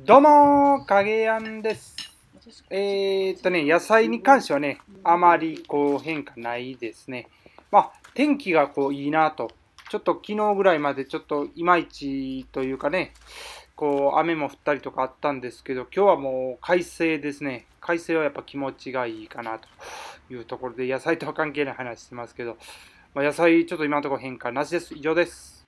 どうも影やんです。えー、っとね、野菜に関してはね、あまりこう変化ないですね。まあ、天気がこういいなと。ちょっと昨日ぐらいまでちょっといまいちというかね、こう雨も降ったりとかあったんですけど、今日はもう快晴ですね。快晴はやっぱ気持ちがいいかなというところで、野菜とは関係ない話してますけど、まあ、野菜ちょっと今のところ変化なしです。以上です。